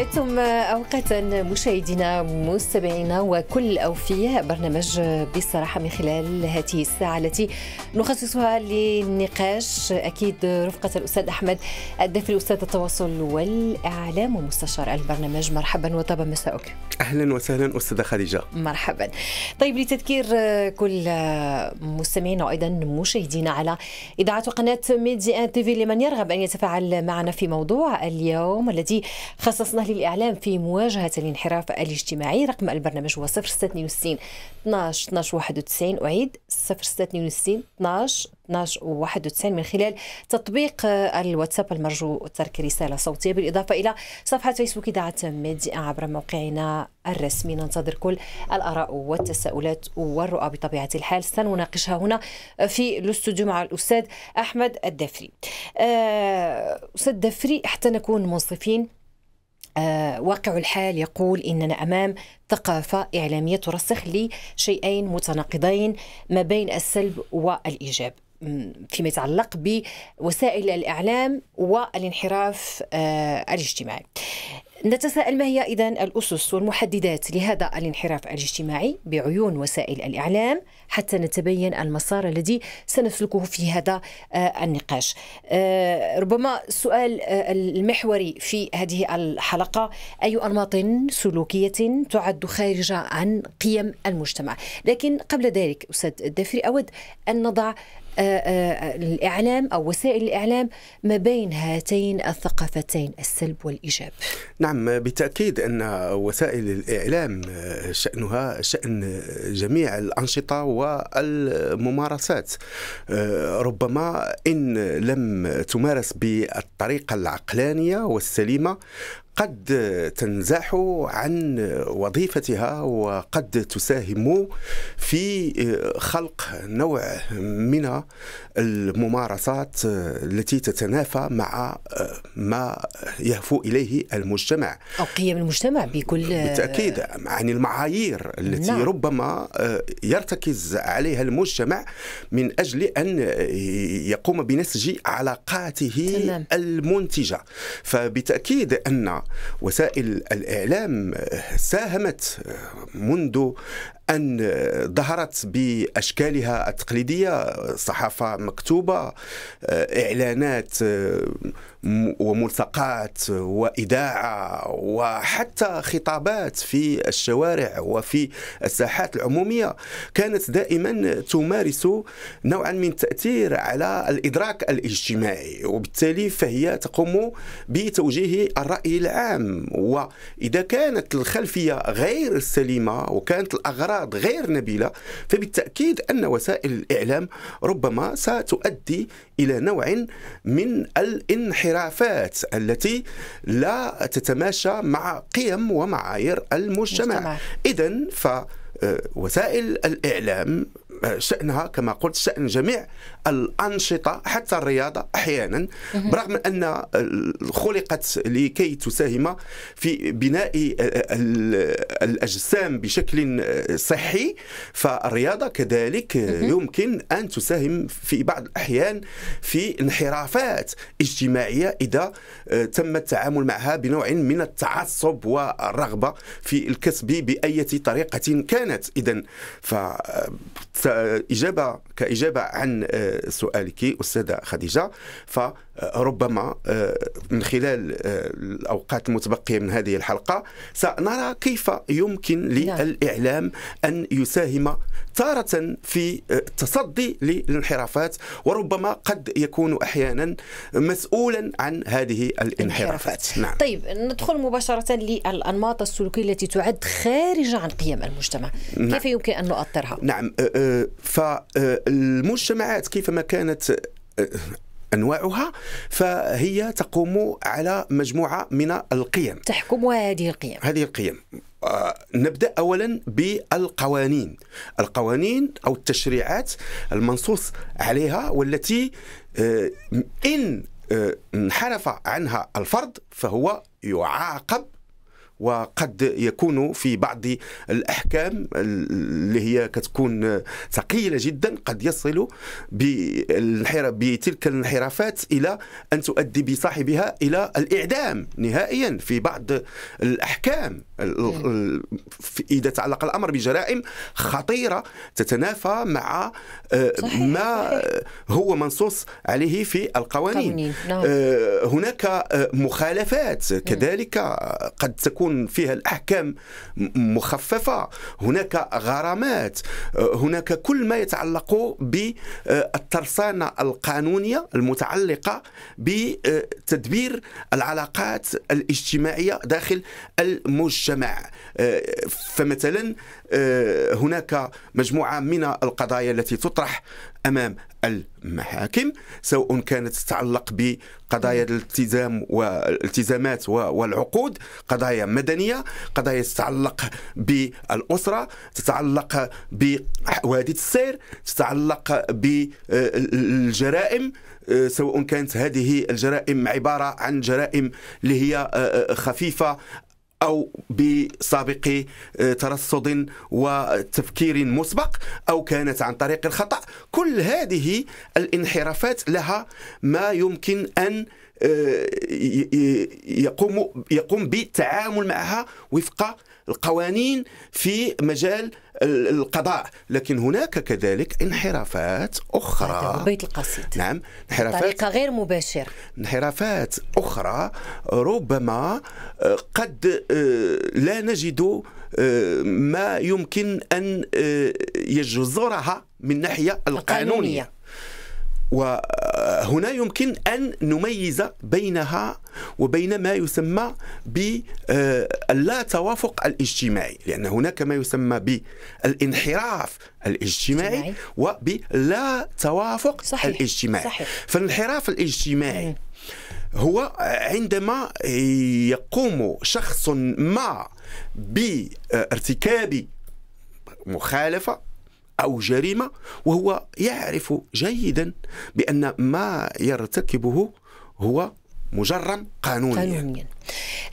سعدتم أوقاتا مشاهدينا مستمعينا وكل أوفياء برنامج بصراحة من خلال هذه الساعة التي نخصصها للنقاش أكيد رفقة الأستاذ أحمد الدفري أستاذ التواصل والإعلام ومستشار البرنامج مرحبا وطاب مساؤك أهلا وسهلا أستاذة خديجة مرحبا طيب لتذكير كل مستمعينا وأيضا مشاهدينا على إذاعة قناة ميدي آن تيفي لمن يرغب أن يتفاعل معنا في موضوع اليوم الذي خصصناه للإعلام في مواجهة الانحراف الاجتماعي رقم البرنامج هو 062 12 12 91 أعيد 062 12 12 91 من خلال تطبيق آه، الواتساب المرجو ترك رسالة صوتية بالإضافة إلى صفحة فيسبوك إذاعة ميديا عبر موقعنا الرسمي ننتظر كل الآراء والتساؤلات والرؤى بطبيعة الحال سنناقشها هنا في الاستوديو مع الأستاذ أحمد الدفري آه، أستاذ الدفري حتى نكون منصفين آه، واقع الحال يقول اننا امام ثقافه اعلاميه ترسخ لشيئين متناقضين ما بين السلب والايجاب فيما يتعلق بوسائل الإعلام والانحراف آه، الاجتماعي نتساءل ما هي إذا الأسس والمحددات لهذا الانحراف الاجتماعي بعيون وسائل الإعلام حتى نتبين المسار الذي سنسلكه في هذا آه، النقاش آه، ربما السؤال المحوري في هذه الحلقة أي أنماط سلوكية تعد خارجة عن قيم المجتمع لكن قبل ذلك أستاذ الدافري أود أن نضع آه، آه، الإعلام أو وسائل الإعلام ما بين هاتين الثقافتين السلب والإيجاب نعم بالتأكيد أن وسائل الإعلام آه، شأنها شأن جميع الأنشطة والممارسات ربما إن لم تمارس بالطريقة العقلانية والسليمة قد تنزاح عن وظيفتها وقد تساهم في خلق نوع من الممارسات التي تتنافى مع ما يهفو اليه المجتمع او قيم المجتمع بكل بالتاكيد عن المعايير التي لا. نعم. ربما يرتكز عليها المجتمع من اجل ان يقوم بنسج علاقاته تمام. المنتجه فبالتاكيد ان وسائل الإعلام ساهمت منذ أن ظهرت بأشكالها التقليدية صحافة مكتوبة إعلانات وملتقات وإذاعة وحتى خطابات في الشوارع وفي الساحات العمومية كانت دائما تمارس نوعا من تأثير على الإدراك الاجتماعي وبالتالي فهي تقوم بتوجيه الرأي العام وإذا كانت الخلفية غير سليمة وكانت الأغراض غير نبيلة فبالتأكيد أن وسائل الإعلام ربما ستؤدي الى نوع من الانحرافات التي لا تتماشى مع قيم ومعايير المجتمع, المجتمع. اذا ف وسائل الإعلام شأنها كما قلت شأن جميع الأنشطة حتى الرياضة أحيانا برغم أن خلقت لكي تساهم في بناء الأجسام بشكل صحي فالرياضة كذلك يمكن أن تساهم في بعض الأحيان في انحرافات اجتماعية إذا تم التعامل معها بنوع من التعصب والرغبة في الكسب بأية طريقة كانت إذا ف Iżeba كإجابة عن آه، سؤالك أستاذة خديجة فربما آه، من خلال آه، الأوقات المتبقية من هذه الحلقة سنرى كيف يمكن للإعلام نعم. أن يساهم تارة في التصدي للانحرافات وربما قد يكون أحيانا مسؤولا عن هذه الانحرافات نعم. طيب ندخل مباشرة للأنماط السلوكية التي تعد خارجة عن قيم المجتمع نعم. كيف يمكن أن نؤطرها؟ نعم ف المجتمعات كيفما كانت آه، انواعها فهي تقوم على مجموعه من القيم تحكمها هذه القيم هذه القيم آه، نبدا اولا بالقوانين القوانين او التشريعات المنصوص عليها والتي آه، ان انحرف عنها الفرد فهو يعاقب وقد يكون في بعض الأحكام اللي هي كتكون ثقيلة جدا قد يصل بتلك الانحرافات إلى أن تؤدي بصاحبها إلى الإعدام نهائيا في بعض الأحكام إيه. إذا تعلق الأمر بجرائم خطيرة تتنافى مع آه، ما هو منصوص عليه في القوانين نعم. آه، هناك آه، مخالفات إيه. كذلك قد تكون تكون فيها الأحكام مخففة هناك غرامات أه، هناك كل ما يتعلق بالترصانه القانونية المتعلقة بتدبير العلاقات الاجتماعية داخل المجتمع أه، فمثلا آه، هناك مجموعة من القضايا التي تطرح أمام المحاكم سواء كانت تتعلق بقضايا الالتزام والالتزامات والعقود قضايا مدنية قضايا تتعلق بالأسرة تتعلق بحوادث السير تتعلق بالجرائم آه، سواء كانت هذه الجرائم عبارة عن جرائم اللي هي آه، خفيفة أو بسابق آه، ترصد وتفكير مسبق أو كانت عن طريق الخطأ كل هذه الانحرافات لها ما يمكن أن آه، يقوم يقوم بالتعامل معها وفق القوانين في مجال القضاء لكن هناك كذلك انحرافات أخرى بيت القصيد نعم انحرافات طريقة غير مباشرة انحرافات أخرى ربما آه، قد آه، لا نجد آه، ما يمكن أن يجذرها من ناحية القانونية, القانونية. وهنا يمكن أن نميز بينها وبين ما يسمى باللا آه، توافق الاجتماعي لأن هناك ما يسمى بالانحراف الاجتماعي وبلا توافق صحيح. الاجتماعي صحيح. فالانحراف الاجتماعي هو عندما يقوم شخص ما بارتكاب مخالفة أو جريمة وهو يعرف جيدا بأن ما يرتكبه هو مجرم قانونيا, قانونيا.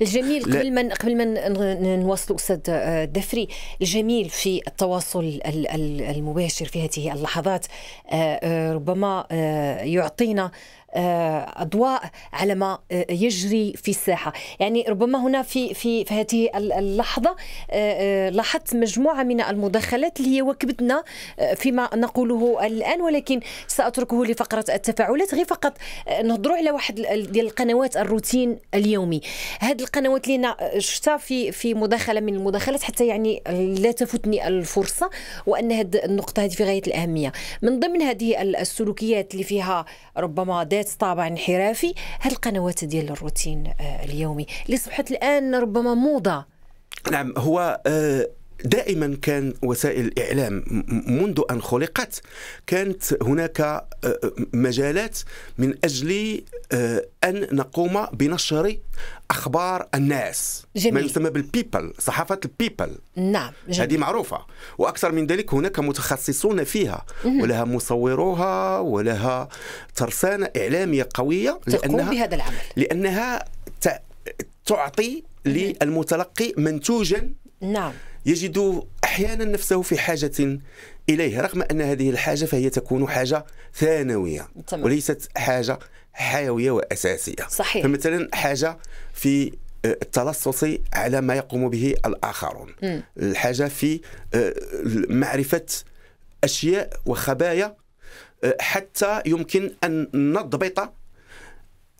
الجميل قبل ما قبل ما نواصل استاذ آه، دفري الجميل في التواصل المباشر في هذه اللحظات آه، آه، ربما يعطينا اضواء على ما يجري في الساحه يعني ربما هنا في في في هذه اللحظه لاحظت مجموعه من المداخلات اللي هي وكبتنا فيما نقوله الان ولكن ساتركه لفقره التفاعلات غير فقط نهضروا على واحد ديال القنوات الروتين اليومي هاد القنوات اللي انا شفتها في في مداخله من المداخلات حتى يعني لا تفوتني الفرصه وان هاد النقطه هذه في غايه الاهميه من ضمن هذه السلوكيات اللي فيها ربما ذات طابع انحرافي هاد القنوات ديال الروتين آه، اليومي اللي اصبحت الان ربما موضه نعم هو آه، دائما كان وسائل الاعلام منذ ان خلقت كانت هناك آه، آه، مجالات من اجل آه، ان نقوم بنشر اخبار الناس جميل. ما يسمى بالبيبل صحافه البيبل نعم جميل. هذه معروفه واكثر من ذلك هناك متخصصون فيها ولها مصوروها ولها ترسانه اعلاميه قويه لانها بهذا العمل لانها تعطي للمتلقي منتوجا نعم يجد احيانا نفسه في حاجه اليه رغم ان هذه الحاجه فهي تكون حاجه ثانويه تمام. وليست حاجه حيويه واساسيه صحيح. فمثلا حاجه في آه، التلصص على ما يقوم به الاخرون م. الحاجه في آه، معرفه اشياء وخبايا آه، حتى يمكن ان نضبط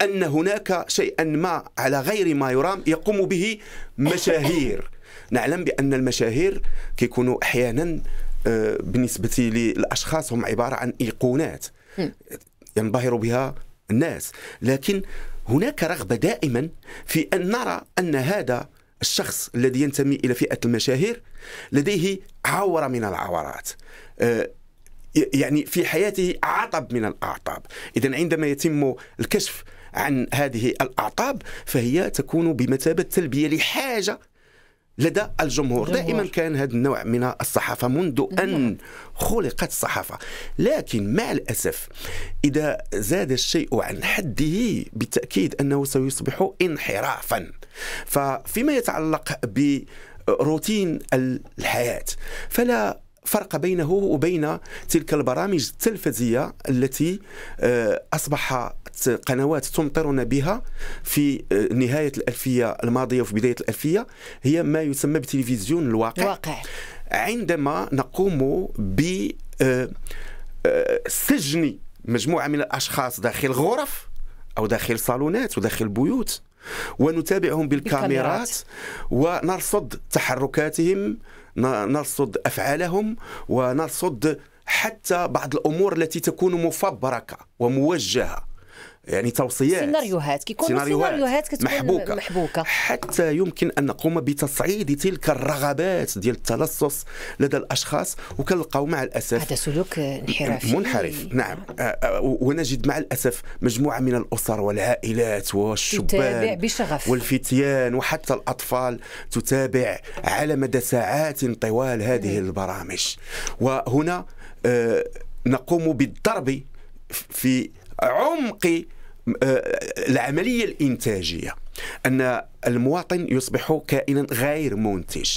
ان هناك شيئا ما على غير ما يرام يقوم به مشاهير نعلم بان المشاهير كيكونوا احيانا آه، بالنسبه للاشخاص هم عباره عن ايقونات ينبهر بها الناس لكن هناك رغبه دائما في ان نرى ان هذا الشخص الذي ينتمي الى فئه المشاهير لديه عوره من العورات آه، يعني في حياته عطب من الاعطاب اذا عندما يتم الكشف عن هذه الاعطاب فهي تكون بمثابه تلبيه لحاجه لدى الجمهور دائما كان هذا النوع من الصحافة منذ أن خلقت الصحافة لكن مع الأسف إذا زاد الشيء عن حده بالتأكيد أنه سيصبح انحرافا ففيما يتعلق بروتين الحياة فلا فرق بينه وبين تلك البرامج التلفزية التي آه، أصبح قنوات تمطرنا بها في آه، نهايه الالفيه الماضيه وفي بدايه الالفيه هي ما يسمى بتلفزيون الواقع واقع. عندما نقوم ب آه، آه، سجن مجموعه من الاشخاص داخل غرف او داخل صالونات وداخل بيوت ونتابعهم بالكاميرات, بالكاميرات ونرصد تحركاتهم نرصد افعالهم ونرصد حتى بعض الامور التي تكون مفبركه وموجهه يعني توصيات سيناريوهات كيكونوا سيناريوهات كتكون محبوكة. محبوكه حتى يمكن ان نقوم بتصعيد تلك الرغبات ديال التلصص لدى الاشخاص وكنلقاو مع الاسف هذا سلوك انحرافي منحرف نعم ونجد مع الاسف مجموعه من الاسر والعائلات والشبان بشغف والفتيان وحتى الاطفال تتابع على مدى ساعات طوال هذه البرامج وهنا نقوم بالضرب في عمق آه، العملية الإنتاجية أن المواطن يصبح كائنا غير منتج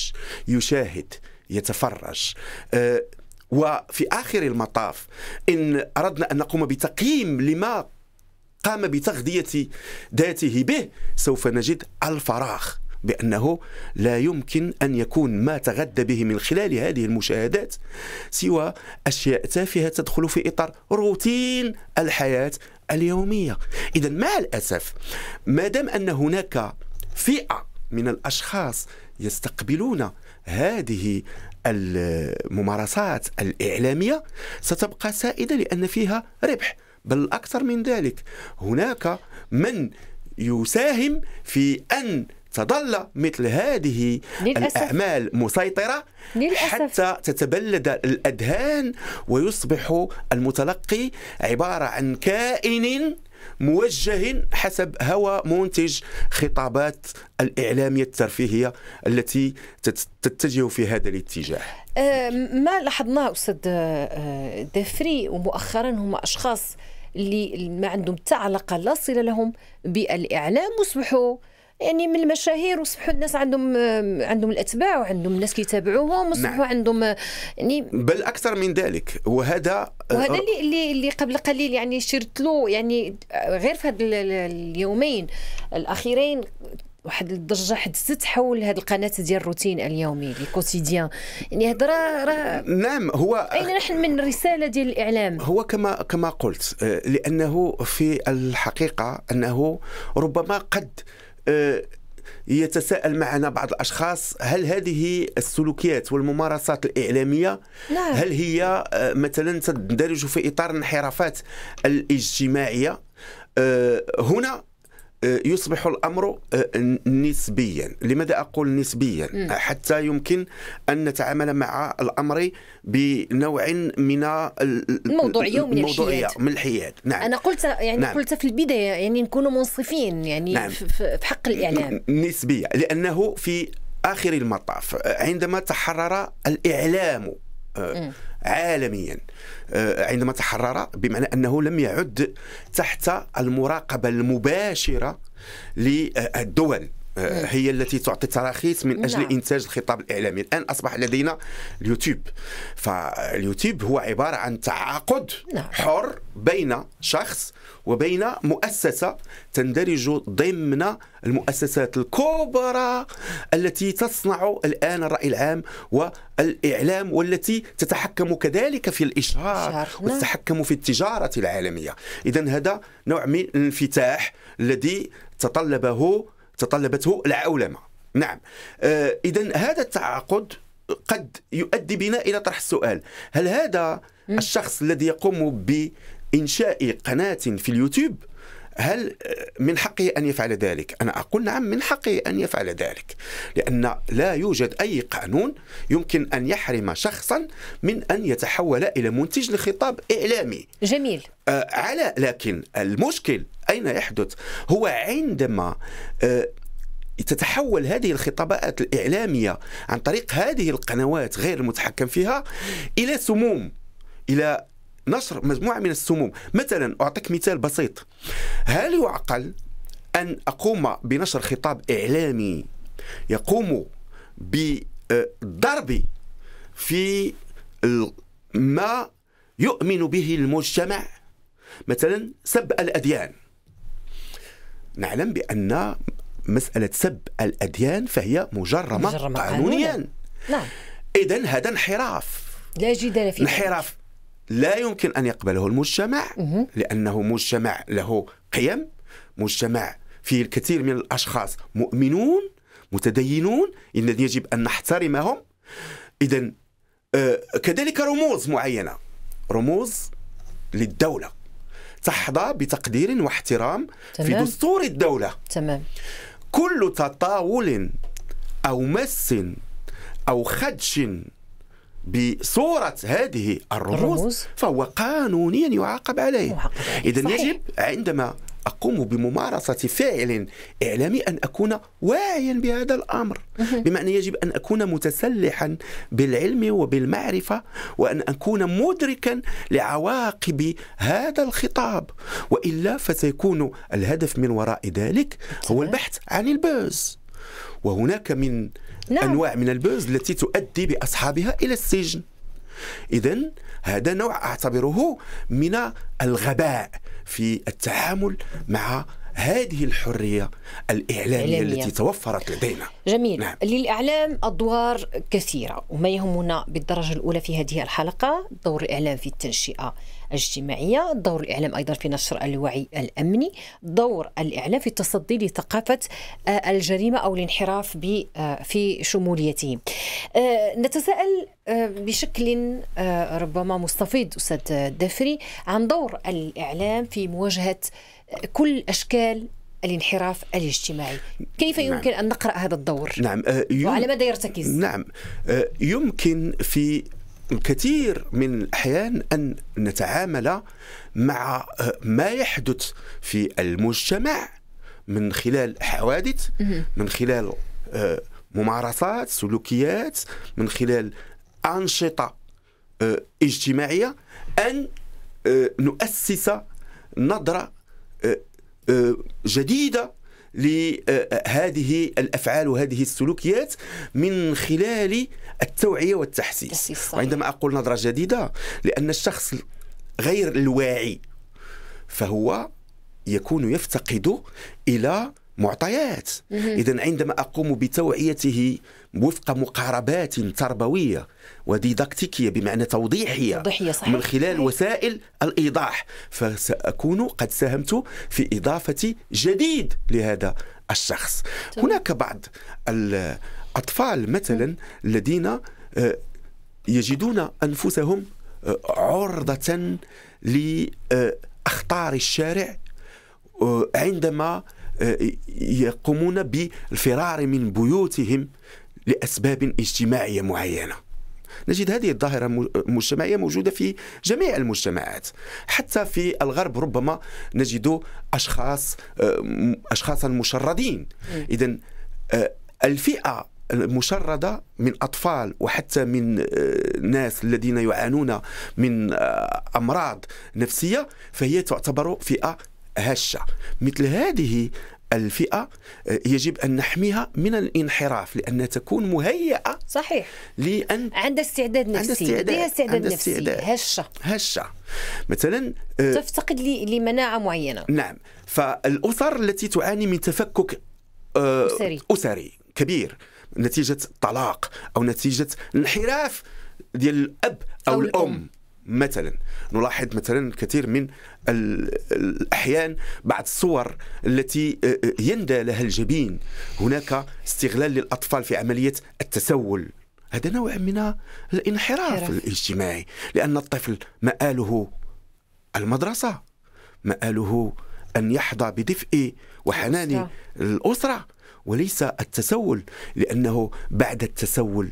يشاهد يتفرج آه، وفي آخر المطاف إن أردنا أن نقوم بتقييم لما قام بتغذية ذاته به سوف نجد الفراغ بأنه لا يمكن أن يكون ما تغذى به من خلال هذه المشاهدات سوى أشياء تافهة تدخل في إطار روتين الحياة اليومية إذا مع الأسف ما دام أن هناك فئة من الأشخاص يستقبلون هذه الممارسات الإعلامية ستبقى سائدة لأن فيها ربح بل أكثر من ذلك هناك من يساهم في أن تظل مثل هذه للأسف. الأعمال مسيطرة للأسف. حتى تتبلد الأذهان ويصبح المتلقي عبارة عن كائن موجه حسب هوى منتج خطابات الإعلامية الترفيهية التي تتجه في هذا الاتجاه أه، ما لاحظناه أستاذ أه، دافري ومؤخرا هم أشخاص اللي ما عندهم تعلقة لا صلة لهم بالإعلام وصبحوا يعني من المشاهير وصبحوا الناس عندهم عندهم الاتباع وعندهم الناس كيتابعوهم وصبحوا نعم. عندهم يعني بل اكثر من ذلك وهذا وهذا آه، اللي اللي اللي قبل قليل يعني شرت له يعني غير في هذا اليومين الاخيرين واحد الضجه حدثت حول هذه القناه ديال الروتين اليومي لي كوتيديان يعني هضره راه نعم هو يعني اين نحن من الرساله ديال الاعلام هو كما كما قلت آه، لانه في الحقيقه انه ربما قد آه، يتساءل معنا بعض الاشخاص هل هذه السلوكيات والممارسات الاعلاميه نعم. هل هي آه، مثلا تندرج في اطار الانحرافات الاجتماعيه آه، هنا يصبح الامر آه، نسبيا، لماذا اقول نسبيا؟ حتى يمكن ان نتعامل مع الامر بنوع من الموضوعيه ومن الموضوعيه من الحياد، نعم انا قلت يعني نعم. قلت في البدايه يعني نكونوا منصفين يعني نعم. في حق الاعلام نسبيه لانه في اخر المطاف عندما تحرر الاعلام آه، مم. عالميا آه، عندما تحرر بمعنى انه لم يعد تحت المراقبه المباشره للدول هي التي تعطي تراخيص من اجل نعم. انتاج الخطاب الاعلامي الان اصبح لدينا اليوتيوب فاليوتيوب هو عباره عن تعاقد نعم. حر بين شخص وبين مؤسسه تندرج ضمن المؤسسات الكبرى التي تصنع الان الراي العام والاعلام والتي تتحكم كذلك في الاشهار نعم. وتتحكم في التجاره العالميه اذا هذا نوع من الانفتاح الذي تطلبه تطلبته العولمه نعم آه، اذا هذا التعاقد قد يؤدي بنا الى طرح السؤال هل هذا الشخص الذي يقوم بانشاء قناه في اليوتيوب هل آه، من حقه أن يفعل ذلك؟ أنا أقول نعم من حقه أن يفعل ذلك لأن لا يوجد أي قانون يمكن أن يحرم شخصا من أن يتحول إلى منتج لخطاب إعلامي جميل آه على لكن المشكل أين يحدث؟ هو عندما آه تتحول هذه الخطابات الإعلامية عن طريق هذه القنوات غير المتحكم فيها إلى سموم إلى نشر مجموعة من السموم مثلا أعطيك مثال بسيط هل يعقل أن أقوم بنشر خطاب إعلامي يقوم بضرب في ما يؤمن به المجتمع مثلا سب الأديان نعلم بأن مسألة سب الأديان فهي مجرمة, مجرمة قانونيا نعم إذا هذا انحراف لا جدال فيه انحراف لا يمكن أن يقبله المجتمع لأنه مجتمع له قيم مجتمع فيه الكثير من الأشخاص مؤمنون متدينون الذين يجب أن نحترمهم إذا آه، كذلك رموز معينة رموز للدولة تحظى بتقدير واحترام تمام. في دستور الدولة تمام كل تطاول أو مس أو خدش بصورة هذه الرموز, الرموز. فهو قانونيا يعاقب عليه, عليه. إذا يجب عندما أقوم بممارسة فعل إعلامي أن أكون واعيا بهذا الأمر بمعنى يجب أن أكون متسلحا بالعلم وبالمعرفة وأن أكون مدركا لعواقب هذا الخطاب وإلا فسيكون الهدف من وراء ذلك هو البحث عن البوز وهناك من نعم. أنواع من البوز التي تؤدي بأصحابها إلى السجن إذا هذا نوع أعتبره من الغباء في التعامل مع هذه الحرية الإعلامية إعلامية. التي توفرت لدينا جميل نعم. للإعلام أدوار كثيرة وما يهمنا بالدرجة الأولى في هذه الحلقة دور الإعلام في التنشئة الاجتماعية دور الإعلام أيضا في نشر الوعي الأمني دور الإعلام في التصدي لثقافة آه، الجريمة أو الانحراف آه، في شموليته آه، نتساءل بشكل ربما مستفيض أستاذ دفري عن دور الإعلام في مواجهة كل أشكال الانحراف الاجتماعي كيف نعم. يمكن نعم. أن نقرأ هذا الدور؟ نعم يم... وعلى ماذا يرتكز؟ نعم يمكن في الكثير من الأحيان أن نتعامل مع آه، ما يحدث في المجتمع من خلال حوادث من خلال آه، ممارسات سلوكيات من خلال أنشطة آه، اجتماعية أن نؤسس نظرة جديدة لهذه الافعال وهذه السلوكيات من خلال التوعيه والتحسيس وعندما اقول نظره جديده لان الشخص غير الواعي فهو يكون يفتقد الى معطيات اذا عندما اقوم بتوعيته وفق مقاربات تربويه وديداكتيكيه بمعنى توضيحيه, توضيحية صحيح. من خلال صحيح. وسائل الايضاح فساكون قد ساهمت في اضافه جديد لهذا الشخص طيب. هناك بعض أطفال مثلا الذين آه، يجدون أنفسهم آه، عرضة لأخطار آه، الشارع عندما يقومون بالفرار من بيوتهم لأسباب اجتماعية معينة نجد هذه الظاهرة المجتمعية موجودة في جميع المجتمعات حتى في الغرب ربما نجد أشخاص أشخاصا مشردين إيه. إذا الفئة مشردة من أطفال وحتى من آه، ناس الذين يعانون من آه، أمراض نفسية فهي تعتبر فئة هشة مثل هذه الفئة آه، يجب أن نحميها من الانحراف لأنها تكون مهيئة صحيح لأن عندها استعداد نفسي عندها استعداد, استعداد نفسي استعداد. هشة هشة مثلا تفتقد لمناعة معينة نعم فالأسر التي تعاني من تفكك أسري, أسري كبير نتيجه الطلاق او نتيجه انحراف ديال الاب او, أو الام, الأم. مثلا نلاحظ مثلا كثير من الاحيان بعض الصور التي آه، آه، يندى لها الجبين هناك استغلال للاطفال في عمليه التسول هذا نوع من الانحراف الاجتماعي لان الطفل مآله المدرسه مآله ان يحظى بدفء وحنان الاسره وليس التسول لأنه بعد التسول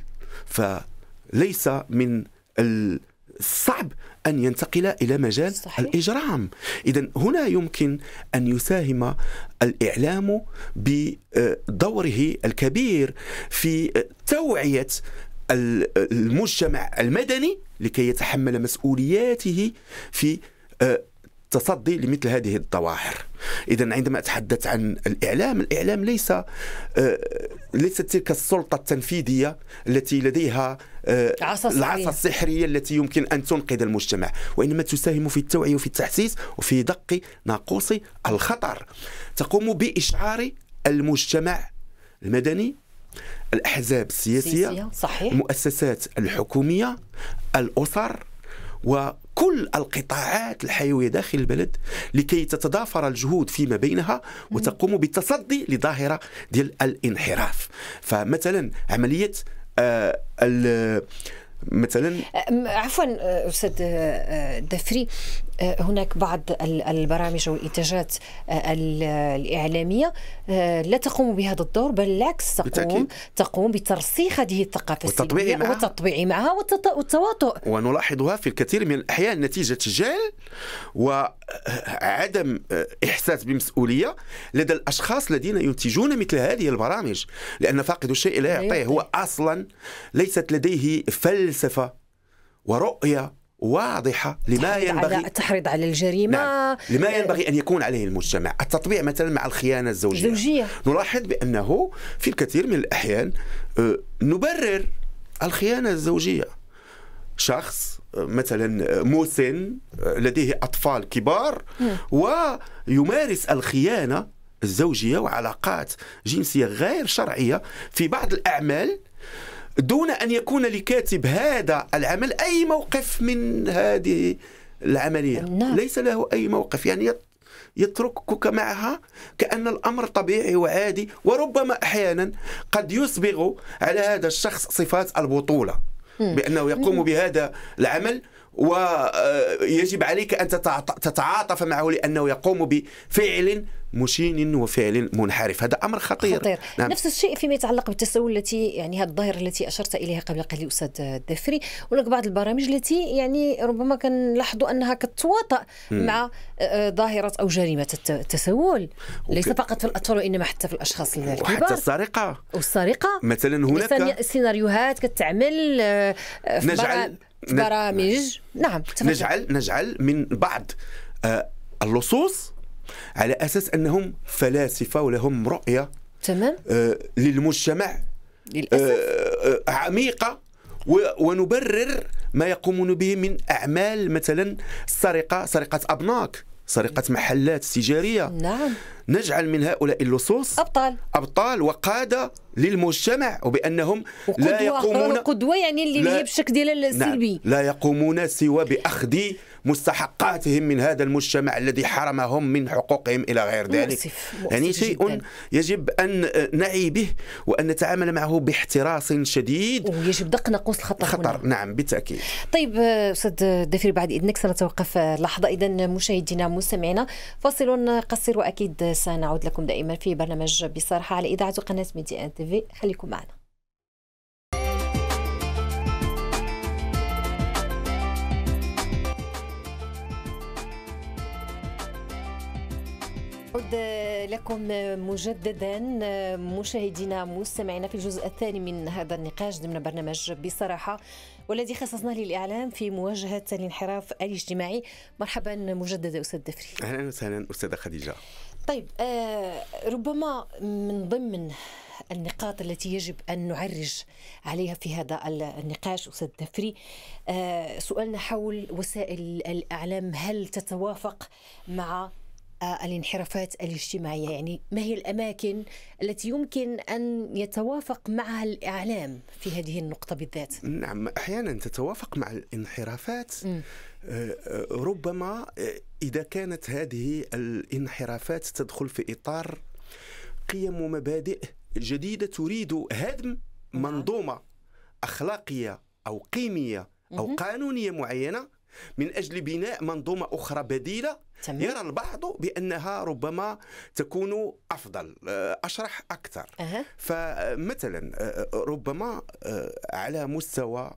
فليس من الصعب أن ينتقل إلى مجال صحيح. الإجرام إذا هنا يمكن أن يساهم الإعلام بدوره الكبير في توعية المجتمع المدني لكي يتحمل مسؤولياته في التصدي لمثل هذه الظواهر إذا عندما أتحدث عن الإعلام الإعلام ليس آه، ليست تلك السلطة التنفيذية التي لديها آه، العصا السحرية التي يمكن أن تنقذ المجتمع وإنما تساهم في التوعية وفي التحسيس وفي دق ناقوس الخطر تقوم بإشعار المجتمع المدني الأحزاب السياسية صحيح. المؤسسات الحكومية الأسر وكل القطاعات الحيوية داخل البلد لكي تتضافر الجهود فيما بينها وتقوم بالتصدي لظاهرة ديال الانحراف فمثلا عملية آه، مثلا عفوا آه، استاذ آه، دفري آه، هناك بعض البرامج والإنتاجات آه، الإعلامية آه، لا تقوم بهذا الدور بل العكس تقوم تقوم بترسيخ هذه الثقافة والتطبيع معها والتطبيع معها والتواطؤ ونلاحظها في الكثير من الأحيان نتيجة جهل وعدم إحساس بمسؤولية لدى الأشخاص الذين ينتجون مثل هذه البرامج لأن فاقد الشيء لا يعطيه هو أصلا ليست لديه فلسفة ورؤية واضحة لما ينبغي على التحريض على الجريمة نعم. لما آه. ينبغي أن يكون عليه المجتمع التطبيع مثلا مع الخيانة الزوجية الزوجية نلاحظ بأنه في الكثير من الأحيان آه، نبرر الخيانة الزوجية شخص آه، مثلا مسن لديه أطفال كبار نعم. ويمارس الخيانة الزوجية وعلاقات جنسية غير شرعية في بعض الأعمال دون أن يكون لكاتب هذا العمل أي موقف من هذه العملية نعم. ليس له أي موقف يعني يتركك معها كأن الأمر طبيعي وعادي وربما أحيانا قد يسبغ على هذا الشخص صفات البطولة بأنه يقوم بهذا العمل ويجب عليك أن تتعاطف معه لأنه يقوم بفعل مشين وفعل منحرف هذا امر خطير, خطير. نعم. نفس الشيء فيما يتعلق بالتسول التي يعني هذه الظاهره التي اشرت اليها قبل قليل استاذ الدفري هناك بعض البرامج التي يعني ربما كنلاحظوا انها كتواطا مع آه، ظاهره او جريمه التسول ليس فقط في الاطفال وانما حتى في الاشخاص الكبار وحتى السرقه والسرقه مثلا هناك سيناريوهات كتعمل آه، نجعل برامج نعم تفضل. نجعل نجعل من بعض آه، اللصوص على اساس انهم فلاسفه ولهم رؤيه تمام آه، للمجتمع للأسف. آه، عميقه ونبرر ما يقومون به من اعمال مثلا سرقه سرقه ابناك سرقة محلات تجارية نعم نجعل من هؤلاء اللصوص أبطال أبطال وقادة للمجتمع وبأنهم لا يقومون قدوة يعني اللي هي بالشكل ديال السلبي نعم لا يقومون سوى بأخذ مستحقاتهم من هذا المجتمع الذي حرمهم من حقوقهم إلى غير ذلك مؤسف. مؤسف يعني شيء جداً. يجب أن نعي به وأن نتعامل معه باحتراس شديد ويجب دق ناقوس الخطر خطر هنا. نعم بالتأكيد طيب أستاذ دفير بعد إذنك سنتوقف لحظة إذا مشاهدينا مستمعينا فاصل قصير وأكيد سنعود لكم دائما في برنامج بصراحة على إذاعة قناة ميديا تيفي خليكم معنا نعود لكم مجددا مشاهدينا مستمعينا في الجزء الثاني من هذا النقاش ضمن برنامج بصراحة والذي خصصناه للإعلام في مواجهة الانحراف الاجتماعي مرحبا مجددا أستاذ دفري أهلا وسهلا أستاذة خديجة طيب آه، ربما من ضمن النقاط التي يجب أن نعرج عليها في هذا النقاش أستاذ دفري آه، سؤالنا حول وسائل الإعلام هل تتوافق مع الانحرافات الاجتماعية يعني ما هي الأماكن التي يمكن أن يتوافق معها الإعلام في هذه النقطة بالذات نعم أحيانا تتوافق مع الانحرافات م. آه، ربما آه، إذا كانت هذه الانحرافات تدخل في إطار قيم ومبادئ جديدة تريد هدم نعم. منظومة أخلاقية أو قيمية أو قانونية معينة من أجل بناء منظومة أخرى بديلة تمام. يرى البعض بأنها ربما تكون أفضل آه، أشرح أكثر أه. فمثلا آه، ربما آه، على مستوى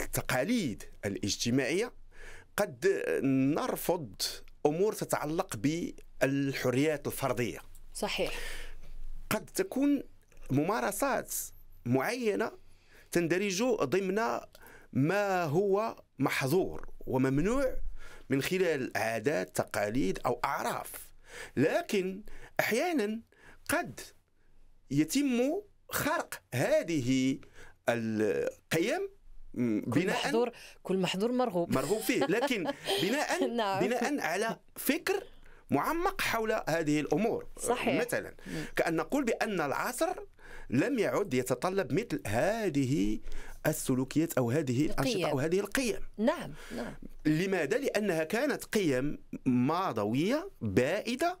التقاليد الاجتماعية قد نرفض أمور تتعلق بالحريات الفردية صحيح قد تكون ممارسات معينة تندرج ضمن ما هو محظور وممنوع من خلال عادات تقاليد او اعراف لكن احيانا قد يتم خرق هذه القيم بناء كل محظور كل محظور مرغوب مرغوب فيه لكن بناء بناء نعم. على فكر معمق حول هذه الامور صحيح. مثلا كان نقول بان العصر لم يعد يتطلب مثل هذه السلوكيات او هذه الانشطه او هذه القيم نعم نعم لماذا لانها كانت قيم ماضويه بائده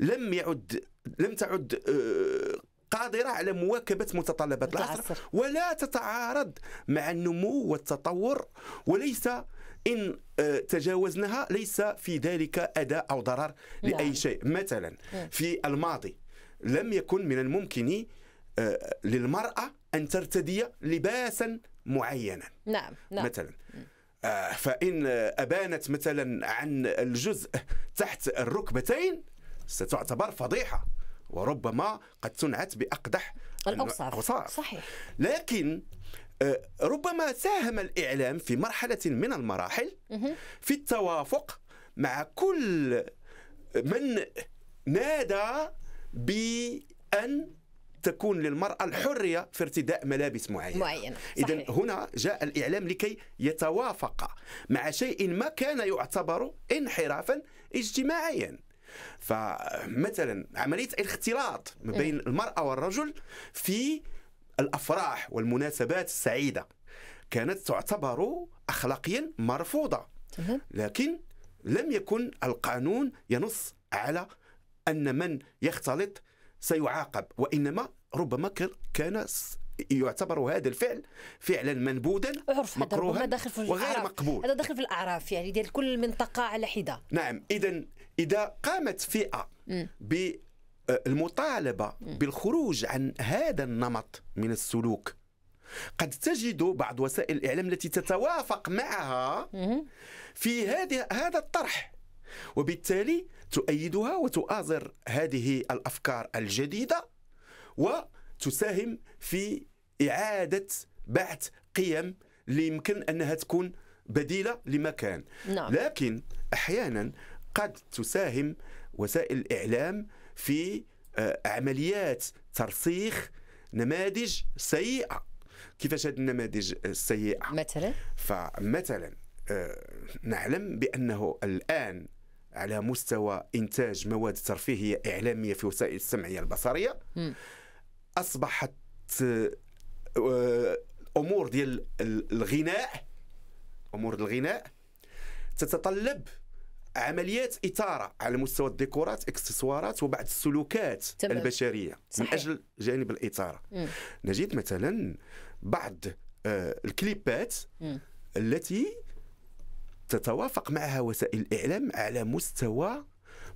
لم يعد لم تعد آه، قادرة على مواكبة متطلبات العصر ولا تتعارض مع النمو والتطور وليس إن آه، تجاوزناها ليس في ذلك أداء أو ضرر لأي نعم. شيء مثلا نعم. في الماضي لم يكن من الممكن آه، للمرأة أن ترتدي لباسا معينا نعم, نعم. مثلا آه، فإن أبانت مثلا عن الجزء تحت الركبتين ستعتبر فضيحة وربما قد تنعت بأقدح الأوصاف صحيح لكن آه، ربما ساهم الإعلام في مرحلة من المراحل في التوافق مع كل من نادى بأن تكون للمرأة الحرية في ارتداء ملابس معينة معينة إذا هنا جاء الإعلام لكي يتوافق مع شيء ما كان يعتبر انحرافا اجتماعيا فمثلا عملية الاختلاط ما إيه. بين المرأة والرجل في الأفراح والمناسبات السعيدة كانت تعتبر أخلاقيا مرفوضة لكن لم يكن القانون ينص على أن من يختلط سيعاقب وإنما ربما كان يعتبر هذا الفعل فعلا منبوذا مكروها داخل في وغير مقبول هذا داخل في الاعراف يعني ديال كل منطقه على حده نعم اذا اذا قامت فئه بالمطالبه بالخروج عن هذا النمط من السلوك قد تجد بعض وسائل الاعلام التي تتوافق معها في هذه هذا الطرح وبالتالي تؤيدها وتؤازر هذه الافكار الجديده وتساهم في اعاده بعث قيم اللي يمكن انها تكون بديله لما كان نعم. لكن احيانا قد تساهم وسائل الاعلام في آه، عمليات ترسيخ نماذج سيئه كيفاش هذه النماذج السيئه مثلا فمثلا آه، نعلم بانه الان على مستوى إنتاج مواد ترفيهية إعلامية في وسائل السمعية البصرية أصبحت آه، أمور ديال الغناء أمور الغناء تتطلب عمليات إثارة على مستوى الديكورات إكسسوارات وبعض السلوكات تمام. البشرية صحيح. من أجل جانب الإثارة مم. نجد مثلا بعض آه، الكليبات مم. التي تتوافق معها وسائل الاعلام على مستوى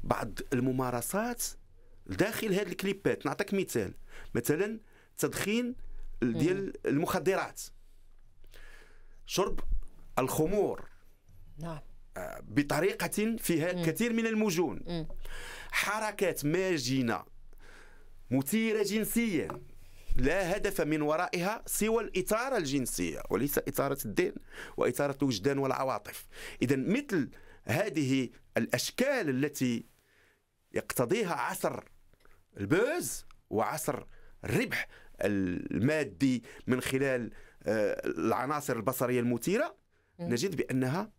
بعض الممارسات داخل هذه الكليبات نعطيك مثال مثلا تدخين ديال المخدرات شرب الخمور نعم آه، بطريقة فيها كثير من المجون حركات ماجنة مثيرة جنسيا لا هدف من ورائها سوى الإثارة الجنسية وليس إثارة الدين وإثارة الوجدان والعواطف إذا مثل هذه الأشكال التي يقتضيها عصر البوز وعصر الربح المادي من خلال آه، العناصر البصرية المثيرة نجد بأنها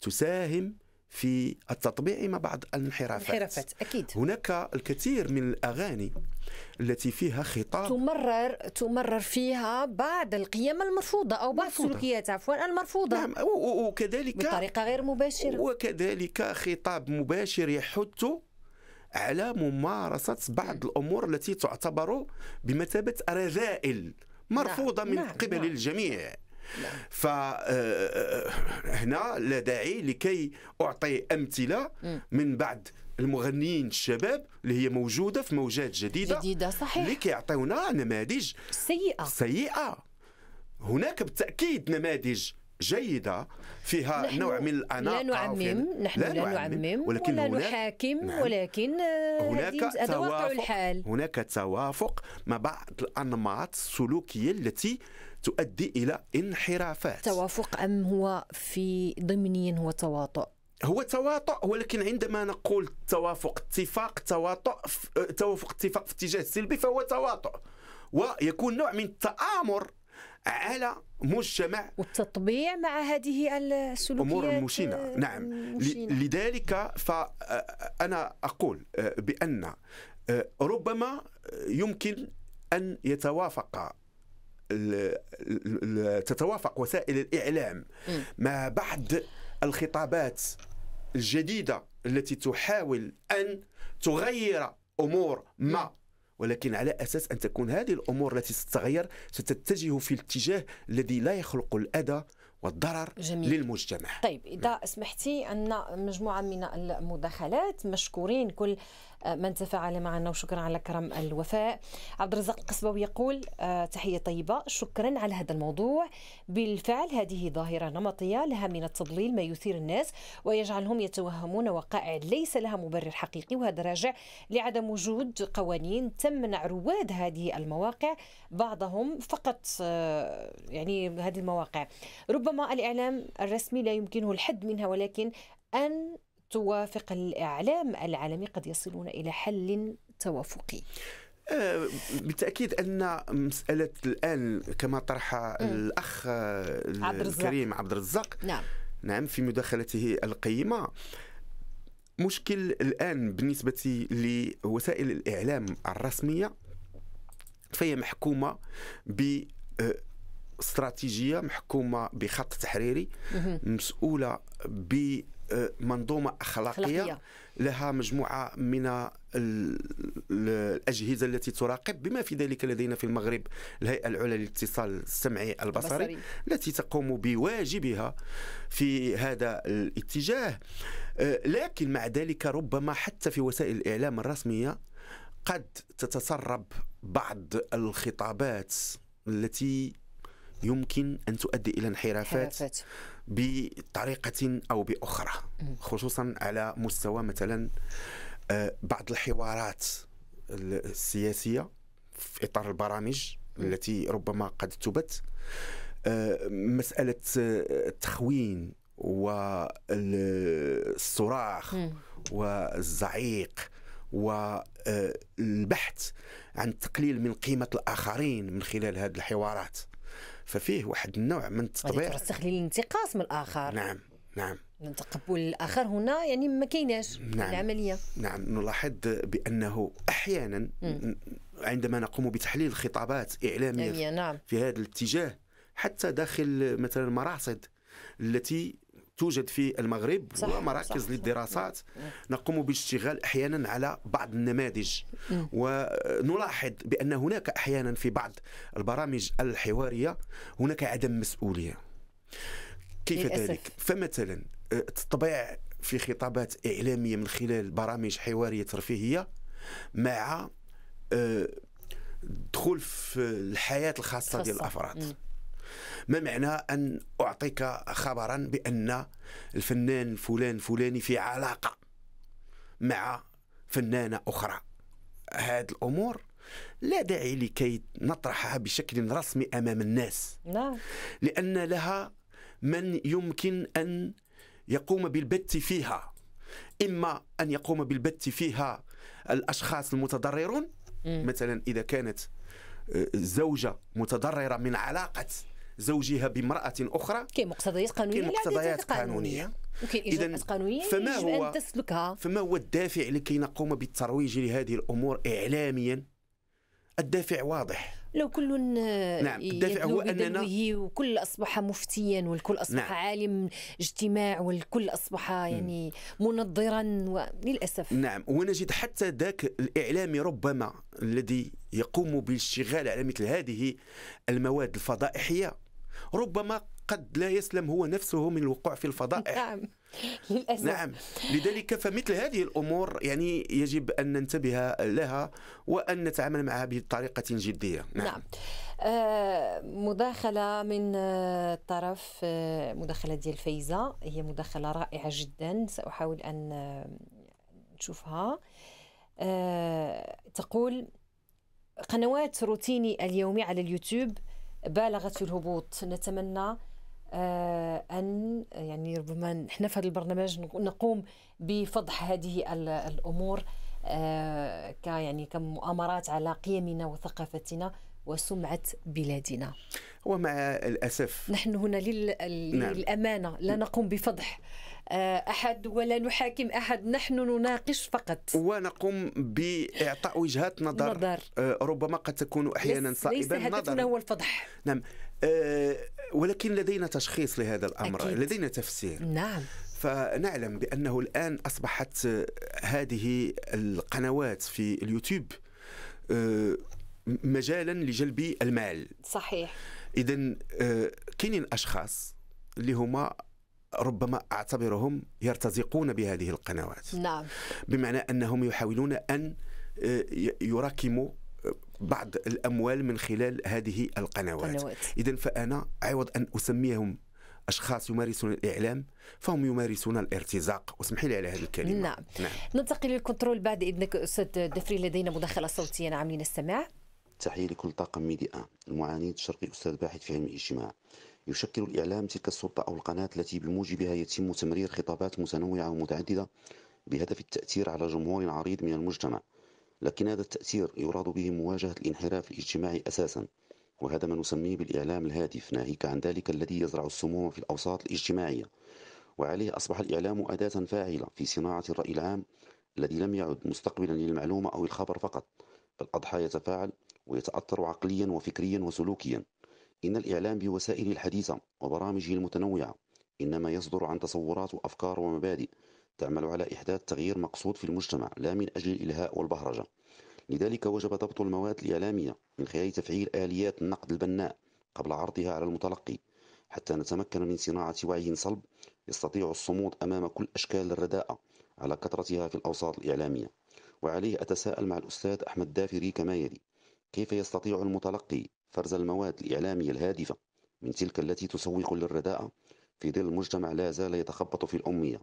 تساهم في التطبيع مع بعض الانحرافات انحرافات أكيد هناك الكثير من الأغاني التي فيها خطاب تمرر تمرر فيها بعض القيم المرفوضة أو بعض السلوكيات عفوا المرفوضة نعم وكذلك بطريقة غير مباشرة وكذلك خطاب مباشر يحث على ممارسة بعض نعم. الأمور التي تعتبر بمثابة رذائل مرفوضة نعم. من نعم. قبل نعم. الجميع نعم. فهنا آه، آه، آه، لا داعي لكي اعطي امثله من بعد المغنيين الشباب اللي هي موجوده في موجات جديده جديده صحيح اللي كيعطيونا نماذج سيئه سيئه هناك بالتاكيد نماذج جيدة فيها نوع من الأناقة لا نعمم نحن لا, لا نعمم ولكن ولا هناك نحاكم نعم ولكن هناك هذا واقع الحال هناك توافق مع بعض الأنماط السلوكية التي تؤدي الى انحرافات توافق ام هو في ضمنيا هو تواطؤ هو تواطؤ ولكن عندما نقول توافق اتفاق تواطؤ توافق اتفاق في اتجاه سلبي فهو تواطؤ ويكون نوع من التآمر على مجتمع والتطبيع مع هذه السلوكيات امور مشينه آه، نعم مشينة. لذلك فانا آه، آه، اقول بان ربما يمكن ان يتوافق تتوافق وسائل الإعلام مع بعض الخطابات الجديدة التي تحاول أن تغير أمور ما ولكن على اساس ان تكون هذه الامور التي ستتغير ستتجه في الاتجاه الذي لا يخلق الاذى والضرر جميل. للمجتمع. طيب اذا سمحتي ان مجموعه من المداخلات مشكورين كل من تفاعل معنا وشكرا على كرم الوفاء عبد الرزاق قصبوي يقول آه، تحية طيبة شكرا على هذا الموضوع بالفعل هذه ظاهرة نمطية لها من التضليل ما يثير الناس ويجعلهم يتوهمون وقائع ليس لها مبرر حقيقي وهذا راجع لعدم وجود قوانين تمنع رواد هذه المواقع بعضهم فقط آه، يعني هذه المواقع ربما الإعلام الرسمي لا يمكنه الحد منها ولكن أن توافق الإعلام العالمي قد يصلون إلى حل توافقي آه، بالتاكيد ان مساله الان كما طرح الاخ الكريم عبد الرزاق نعم نعم في مداخلته القيمه مشكل الان بالنسبه لوسائل الاعلام الرسميه فهي محكومه ب آه، استراتيجيه محكومه بخط تحريري مسؤوله ب آه، منظومه اخلاقيه لها مجموعه من الاجهزه التي تراقب بما في ذلك لدينا في المغرب الهيئه العليا للاتصال السمعي البصري التي تقوم بواجبها في هذا الاتجاه آه، لكن مع ذلك ربما حتى في وسائل الاعلام الرسميه قد تتسرب بعض الخطابات التي يمكن ان تؤدي الى انحرافات بطريقه او باخرى خصوصا على مستوى مثلا آه، بعض الحوارات السياسيه في اطار البرامج التي ربما قد تبت آه، مساله آه، التخوين والصراخ والزعيق والبحث عن التقليل من قيمه الاخرين من خلال هذه الحوارات ففيه واحد النوع من التطبيع ترسخ لي الانتقاص من الاخر نعم نعم تقبل الاخر هنا يعني ما كايناش نعم. العمليه نعم نلاحظ بانه احيانا م. عندما نقوم بتحليل خطابات اعلاميه نعم. في هذا الاتجاه حتى داخل مثلا المراصد التي توجد في المغرب صح ومراكز صح للدراسات صح نعم، نعم. نقوم بالاشتغال احيانا على بعض النماذج ونلاحظ بان هناك احيانا في بعض البرامج الحواريه هناك عدم مسؤوليه كيف للأسف. ذلك فمثلا تطبيع آه، في خطابات اعلاميه من خلال برامج حواريه ترفيهيه مع آه، دخول في الحياه الخاصه ديال الافراد ما معنى أن أعطيك خبرا بأن الفنان فلان فلاني في علاقة مع فنانة أخرى هذه الأمور لا داعي لكي نطرحها بشكل رسمي أمام الناس لا. نعم. لأن لها من يمكن أن يقوم بالبت فيها إما أن يقوم بالبت فيها الأشخاص المتضررون م. مثلا إذا كانت آه، زوجة متضررة من علاقة زوجها بامراه اخرى كاين مقتضيات قانونيه كاين مقتضيات قانونيه وكاين قانونيه فما هو أن تسلكها فما هو الدافع لكي نقوم بالترويج لهذه الامور اعلاميا الدافع واضح لو كل نعم الدافع هو اننا وكل اصبح مفتيا والكل اصبح نعم. عالم اجتماع والكل اصبح يعني منظرا وللاسف نعم ونجد حتى ذاك الاعلامي ربما الذي يقوم بالاشتغال على مثل هذه المواد الفضائحيه ربما قد لا يسلم هو نفسه من الوقوع في الفضائح نعم للأسف نعم لذلك فمثل هذه الأمور يعني يجب أن ننتبه لها وأن نتعامل معها بطريقة جدية نعم, نعم. آه، مداخلة من آه، طرف آه، مداخلة ديال فايزة هي مداخلة رائعة جدا سأحاول أن نشوفها تقول قنوات روتيني اليومي على اليوتيوب بالغت في الهبوط نتمنى آه، ان يعني ربما نحن في هذا البرنامج نقوم بفضح هذه الامور آه، ك يعني كمؤامرات على قيمنا وثقافتنا وسمعة بلادنا ومع الأسف نحن هنا نعم. للأمانة لا نقوم بفضح آه، احد ولا نحاكم احد نحن نناقش فقط ونقوم باعطاء وجهات نظر, نظر. آه، ربما قد تكون احيانا صائبه ليس هدفنا هو الفضح نعم آه، ولكن لدينا تشخيص لهذا الامر أكيد. لدينا تفسير نعم فنعلم بانه الان اصبحت هذه القنوات في اليوتيوب مجالا لجلب المال صحيح اذا كاينين اشخاص اللي هما ربما أعتبرهم يرتزقون بهذه القنوات نعم. بمعنى أنهم يحاولون أن آه، يراكموا آه، بعض الأموال من خلال هذه القنوات, إذا فأنا عوض أن أسميهم اشخاص يمارسون الاعلام فهم يمارسون الارتزاق واسمحي لي على هذه الكلمه نعم, نعم. ننتقل للكنترول بعد اذنك استاذ دفري لدينا مداخله صوتيه نعم السماع تحيه لكل طاقم ميديا المعاني الشرقي استاذ باحث في علم الاجتماع يشكل الإعلام تلك السلطة أو القناة التي بموجبها يتم تمرير خطابات متنوعة ومتعددة بهدف التأثير على جمهور عريض من المجتمع لكن هذا التأثير يراد به مواجهة الانحراف الاجتماعي أساسا وهذا ما نسميه بالإعلام الهادف ناهيك عن ذلك الذي يزرع السموم في الأوساط الاجتماعية وعليه أصبح الإعلام أداة فاعلة في صناعة الرأي العام الذي لم يعد مستقبلا للمعلومة أو الخبر فقط بل أضحى يتفاعل ويتأثر عقليا وفكريا وسلوكيا إن الإعلام بوسائله الحديثة وبرامجه المتنوعة إنما يصدر عن تصورات وأفكار ومبادئ تعمل على إحداث تغيير مقصود في المجتمع لا من أجل الإلهاء والبهرجة لذلك وجب ضبط المواد الإعلامية من خلال تفعيل آليات النقد البناء قبل عرضها على المتلقي حتى نتمكن من صناعة وعي صلب يستطيع الصمود أمام كل أشكال الرداءة على كثرتها في الأوساط الإعلامية وعليه أتساءل مع الأستاذ أحمد دافري كما يلي كيف يستطيع المتلقي فرز المواد الإعلامية الهادفة من تلك التي تسوق للرداءة في ظل مجتمع لا زال يتخبط في الأمية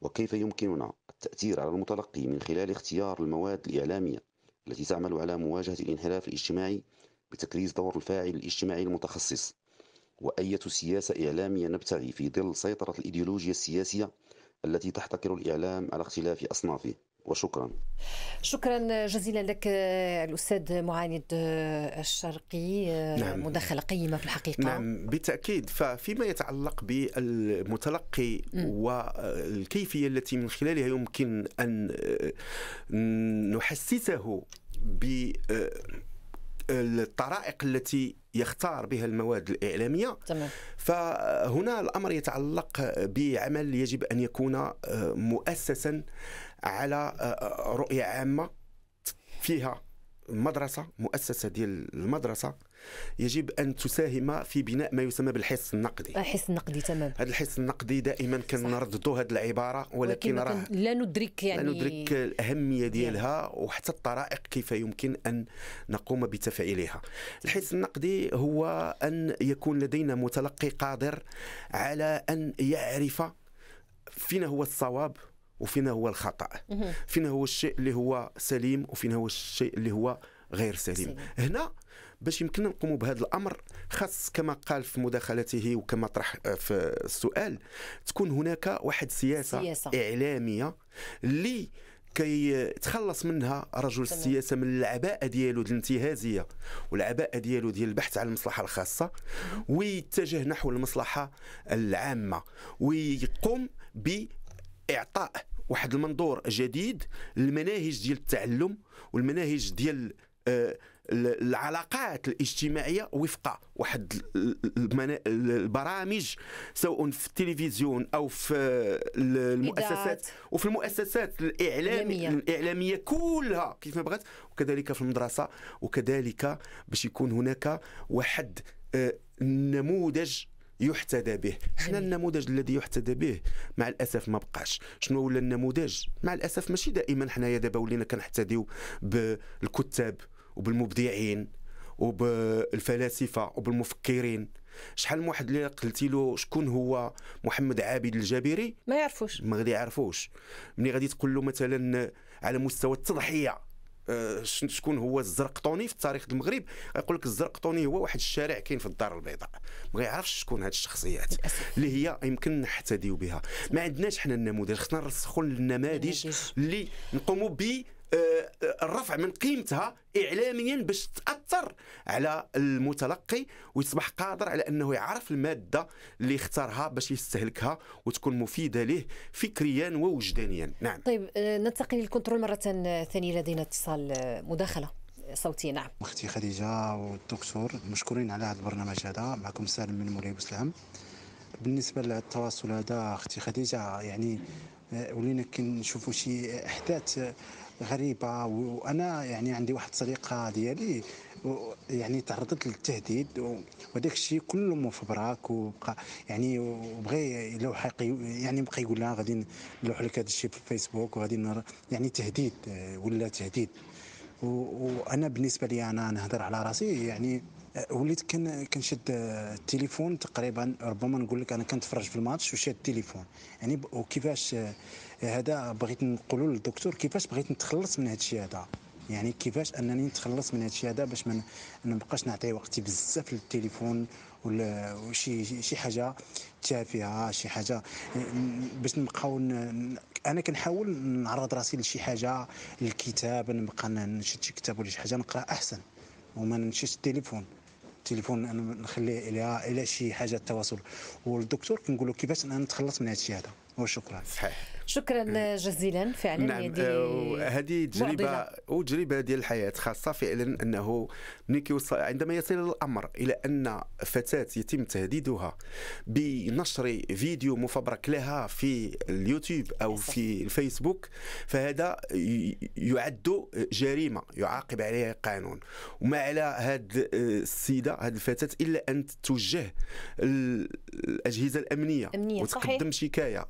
وكيف يمكننا التأثير على المتلقي من خلال اختيار المواد الإعلامية التي تعمل على مواجهة الانحراف الاجتماعي بتكريس دور الفاعل الاجتماعي المتخصص وأية سياسة إعلامية نبتغي في ظل سيطرة الإيديولوجيا السياسية التي تحتكر الإعلام على اختلاف أصنافه وشكرا شكرا جزيلا لك الأستاذ معاند الشرقي نعم. مداخلة قيمة في الحقيقة نعم بالتأكيد ففيما يتعلق بالمتلقي والكيفية التي من خلالها يمكن أن نحسسه ب آه، الطرائق التي يختار بها المواد الإعلامية تمام. فهنا الأمر يتعلق بعمل يجب أن يكون آه، مؤسسا على آه، آه، آه، رؤيه عامه فيها المدرسه مؤسسه ديال المدرسه يجب ان تساهم في بناء ما يسمى بالحس النقدي الحس النقدي تمام هذا الحس النقدي دائما كنرددوا هذه العباره ولكن راه لا ندرك يعني لا ندرك الاهميه ديالها وحتى الطرائق كيف يمكن ان نقوم بتفعيلها الحس النقدي هو ان يكون لدينا متلقي قادر على ان يعرف فينا هو الصواب وفين هو الخطا فين هو الشيء اللي هو سليم وفين هو الشيء اللي هو غير سليم, هنا باش يمكننا نقوموا بهذا الامر خاص كما قال في مداخلته وكما طرح في السؤال تكون هناك واحد سياسه, سياسة. اعلاميه اللي كي تخلص منها رجل السياسه من العباءه ديالو ديال الانتهازيه والعباءه ديالو ديال البحث على المصلحه الخاصه ويتجه نحو المصلحه العامه ويقوم ب اعطاء واحد المنظور جديد للمناهج ديال التعلم والمناهج ديال آه، العلاقات الاجتماعيه وفق واحد البرامج سواء في التلفزيون او في آه، المؤسسات وفي المؤسسات الاعلاميه الاعلاميه كلها كيف ما بغات وكذلك في المدرسه وكذلك باش يكون هناك واحد آه، نموذج يحتذى به حنا النموذج الذي يحتذى به مع الاسف ما بقاش شنو ولا النموذج مع الاسف ماشي دائما حنايا دابا ولينا كنحتذيو بالكتاب وبالمبدعين وبالفلاسفه وبالمفكرين شحال من واحد اللي قلتي له شكون هو محمد عابد الجابري ما يعرفوش ما غادي يعرفوش ملي غادي تقول له مثلا على مستوى التضحيه آه، شكون هو الزرقطوني في تاريخ المغرب يقول لك الزرقطوني هو واحد الشارع كاين في الدار البيضاء ما يعرفش شكون هاد الشخصيات اللي هي يمكن نحتديو بها ما عندناش حنا النموذج خصنا نرسخوا النماذج اللي نقوموا ب الرفع من قيمتها اعلاميا باش تاثر على المتلقي ويصبح قادر على انه يعرف الماده اللي اختارها باش يستهلكها وتكون مفيده ليه فكريا ووجدانيا نعم طيب آه، ننتقل للكنترول مره ثانيه لدينا اتصال آه، مداخله صوتي نعم اختي خديجه والدكتور مشكورين على هذا البرنامج هذا معكم سالم من مولاي بوسلام بالنسبه للتواصل هذا اختي خديجه يعني آه، ولينا كنشوفوا شي احداث غريبه وانا يعني عندي واحد الصديقه ديالي يعني تعرضت للتهديد وهذاك الشيء كله مفبرك وبقى يعني وبغى يلوح يعني بقى يقول لها غادي نلوح لك هذا الشيء في الفيسبوك وغادي يعني تهديد ولا تهديد وانا بالنسبه لي انا نهضر على راسي يعني وليت كان كنشد التليفون تقريبا ربما نقول لك انا كنتفرج في الماتش وشاد التليفون يعني وكيفاش هذا بغيت نقولوا للدكتور كيفاش بغيت نتخلص من هذا الشيء هذا يعني كيفاش انني نتخلص من هذا الشيء هذا باش ما نبقاش نعطي وقتي بزاف للتليفون ولا شي شي حاجه تافهه شي حاجه باش نبقاو انا كنحاول نعرض راسي لشي حاجه للكتاب نبقى نشد شي كتاب ولا شي حاجه نقرا احسن وما نمشيش التليفون التليفون انا نخليه الى الى شي حاجه التواصل والدكتور كنقول له كيفاش انا نتخلص من هذا الشيء هذا وشكرا صحيح شكرا جزيلا فعلا نعم هذه آه، تجربه وتجربه ديال الحياه خاصه فعلا انه ملي كيوصل عندما يصل الامر الى ان فتاه يتم تهديدها بنشر فيديو مفبرك لها في اليوتيوب او في الفيسبوك فهذا يعد جريمه يعاقب عليها القانون وما على هذه السيده هذه الفتاه الا ان توجه الاجهزه الامنيه أمنية. وتقدم صحيح. شكايه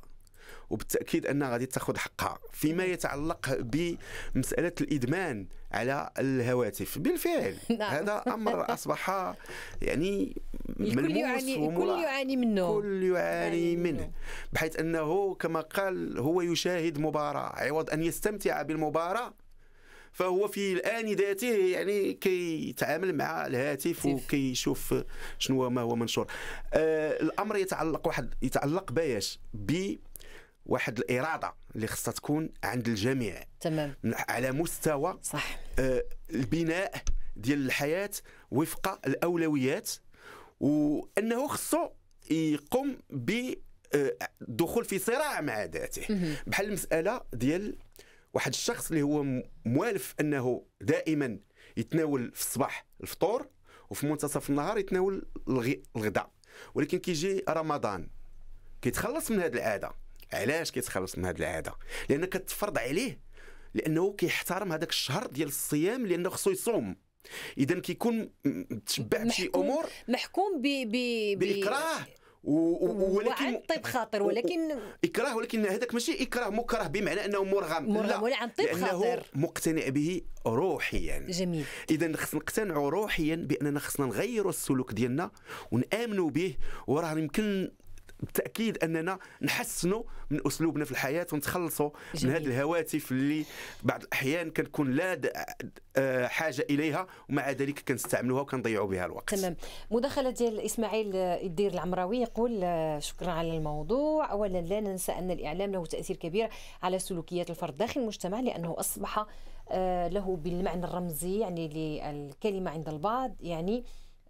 وبالتاكيد انها غادي تاخذ حقها فيما يتعلق بمساله الادمان على الهواتف بالفعل نعم. هذا امر اصبح يعني ملموس الكل يعاني وملاحظ. الكل يعاني منه الكل يعاني منه بحيث انه كما قال هو يشاهد مباراه عوض ان يستمتع بالمباراه فهو في الان ذاته يعني كيتعامل مع الهاتف وكيشوف شنو ما هو منشور آه الامر يتعلق واحد يتعلق باش ب واحد الاراده اللي خصها تكون عند الجميع تمام على مستوى صح آه البناء ديال الحياه وفق الاولويات وانه خصو يقوم بالدخول آه، في صراع مع ذاته بحال المساله ديال واحد الشخص اللي هو موالف انه دائما يتناول في الصباح الفطور وفي منتصف النهار يتناول الغداء ولكن كيجي رمضان كيتخلص من هذه العاده علاش كيتخلص من هذه العاده لان كتفرض عليه لانه كيحترم هذاك الشهر ديال الصيام لانه خصو يصوم اذا كيكون متشبع بشي امور محكوم ب ب باكراه ولكن طيب خاطر ولكن اكراه ولكن هذاك ماشي اكراه مكره بمعنى انه مرغم مرغم ولا عن طيب خاطر مقتنع به روحيا جميل اذا خصنا نقتنعوا روحيا باننا خصنا نغيروا السلوك ديالنا ونامنوا به وراه يمكن بالتاكيد اننا نحسنوا من اسلوبنا في الحياه ونتخلصوا جميل. من هذه الهواتف اللي بعض الاحيان كنكون لا حاجه اليها ومع ذلك كنستعملوها وكنضيعوا بها الوقت تمام مداخله ديال اسماعيل الدير العمراوي يقول آه، شكرا على الموضوع اولا لا ننسى ان الاعلام له تاثير كبير على سلوكيات الفرد داخل المجتمع لانه اصبح آه، له بالمعنى الرمزي يعني للكلمه عند البعض يعني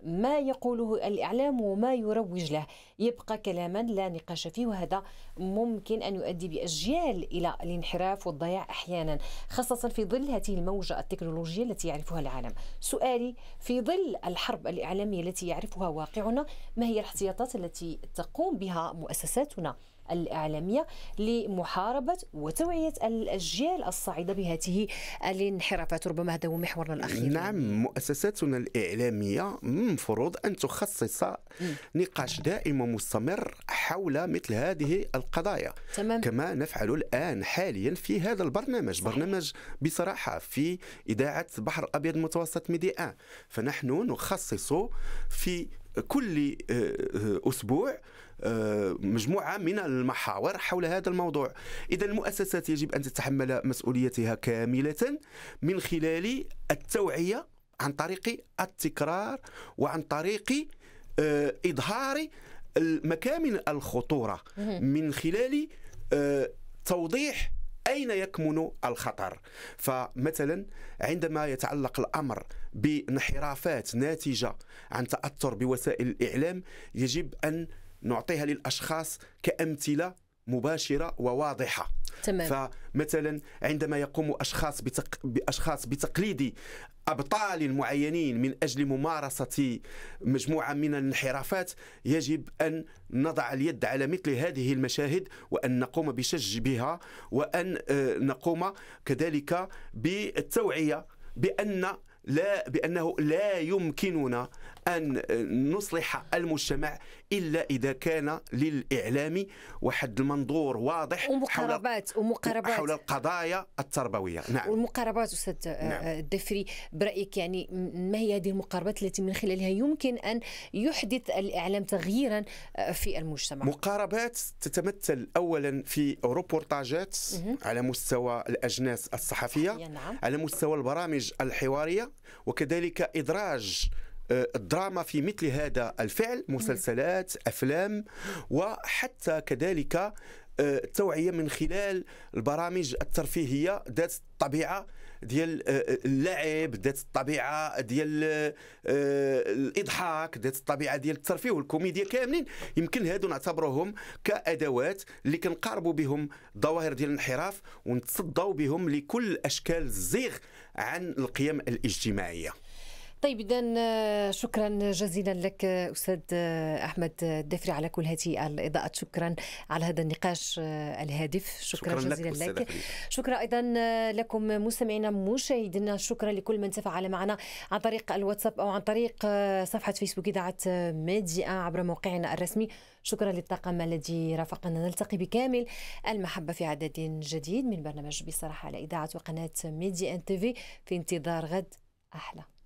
ما يقوله الإعلام وما يروج له يبقى كلاما لا نقاش فيه وهذا ممكن أن يؤدي بأجيال إلى الانحراف والضياع أحيانا خاصة في ظل هذه الموجة التكنولوجية التي يعرفها العالم سؤالي في ظل الحرب الإعلامية التي يعرفها واقعنا ما هي الاحتياطات التي تقوم بها مؤسساتنا الإعلامية لمحاربة وتوعية الأجيال الصاعدة بهذه الانحرافات ربما هذا هو محورنا الأخير نعم مؤسساتنا الإعلامية مفروض أن تخصص نقاش دائم ومستمر حول مثل هذه القضايا تمام. كما نفعل الآن حاليا في هذا البرنامج صحيح. برنامج بصراحة في إذاعة بحر الأبيض المتوسط ميديا فنحن نخصص في كل آه، آه، أسبوع آه، مجموعه من المحاور حول هذا الموضوع اذا المؤسسات يجب ان تتحمل مسؤوليتها كامله من خلال التوعيه عن طريق التكرار وعن طريق آه، اظهار مكامن الخطوره من خلال آه، توضيح أين يكمن الخطر فمثلا عندما يتعلق الأمر بانحرافات ناتجة عن تأثر بوسائل الإعلام يجب أن نعطيها للأشخاص كأمثلة مباشرة وواضحة تمام. فمثلا عندما يقوم أشخاص, بتق... أشخاص بتقليد أبطال معينين من أجل ممارسة مجموعة من الانحرافات يجب أن نضع اليد على مثل هذه المشاهد وأن نقوم بشج بها وأن آه، نقوم كذلك بالتوعية بأن لا بأنه لا يمكننا أن نصلح المجتمع إلا إذا كان للإعلام واحد المنظور واضح ومقاربات حول ومقاربات حول القضايا التربوية نعم والمقاربات أستاذ آه، نعم. آه، الدفري برأيك يعني ما هي هذه المقاربات التي من خلالها يمكن أن يحدث الإعلام تغييرا آه، في المجتمع مقاربات تتمثل أولا في روبورتاجات على مستوى الأجناس الصحفية نعم. على مستوى البرامج الحوارية وكذلك إدراج الدراما في مثل هذا الفعل مسلسلات افلام وحتى كذلك التوعيه آه، من خلال البرامج الترفيهيه ذات الطبيعه ديال آه، اللعب ذات الطبيعه ديال آه، الاضحاك ذات الطبيعه ديال الترفيه والكوميديا كاملين يمكن هادو نعتبروهم كادوات اللي كنقاربوا بهم ظواهر ديال الانحراف ونتصدوا بهم لكل اشكال الزيغ عن القيم الاجتماعيه طيب اذا آه، شكرا جزيلا لك آه، استاذ آه، احمد الدفري على كل هذه الاضاءات شكرا على هذا النقاش الهادف شكرا, شكرا جزيلا لك, لك. شكرا ايضا لكم مستمعينا مشاهدينا شكرا لكل من تفاعل معنا عن طريق الواتساب او عن طريق صفحه فيسبوك اذاعه ميديا عبر موقعنا الرسمي شكرا للطاقم الذي رافقنا نلتقي بكامل المحبه في عدد جديد من برنامج بصراحه على اذاعه وقناه ميدي ان تيفي في انتظار غد احلى